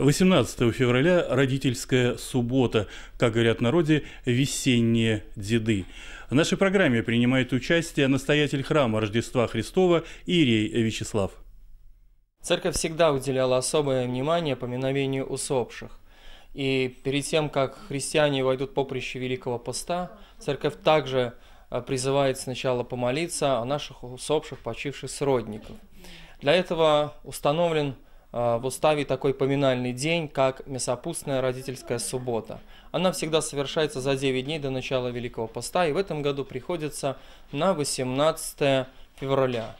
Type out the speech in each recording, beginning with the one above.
18 февраля родительская суббота, как говорят в народе, весенние деды. В нашей программе принимает участие настоятель храма Рождества Христова Ирий Вячеслав. Церковь всегда уделяла особое внимание поминовению усопших. И перед тем, как христиане войдут поприще Великого Поста, церковь также а, призывает сначала помолиться о наших усопших, почивших сродников. Для этого установлен а, в уставе такой поминальный день, как Месопустная родительская суббота. Она всегда совершается за 9 дней до начала Великого Поста, и в этом году приходится на 18 февраля.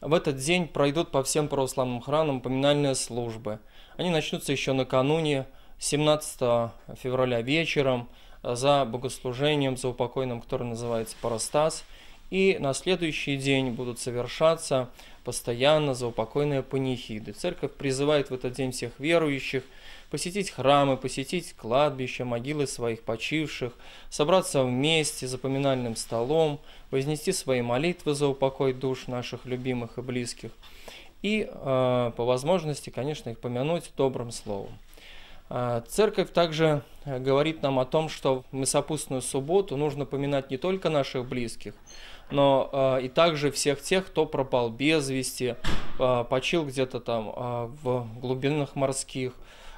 В этот день пройдут по всем православным храмам поминальные службы. Они начнутся еще накануне, 17 февраля вечером, за богослужением, за упокойным, который называется Парастас. И на следующий день будут совершаться постоянно за упокойные панихиды. Церковь призывает в этот день всех верующих посетить храмы, посетить кладбища, могилы своих почивших, собраться вместе за поминальным столом, вознести свои молитвы за упокой душ наших любимых и близких и э, по возможности, конечно, их помянуть добрым словом. А, церковь также э, говорит нам о том, что в Месопустную субботу нужно поминать не только наших близких, но а, и также всех тех, кто пропал без вести, а, почил где-то там в глубинах морских,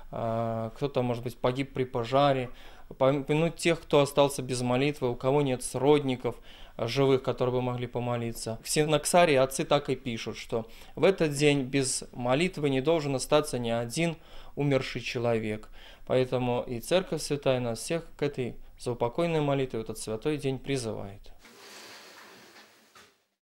кто-то, может быть, погиб при пожаре помянуть тех, кто остался без молитвы, у кого нет сродников а, живых, которые бы могли помолиться. В Синаксаре отцы так и пишут, что в этот день без молитвы не должен остаться ни один умерший человек. Поэтому и Церковь Святая нас всех к этой заупокойной молитве, этот святой день призывает.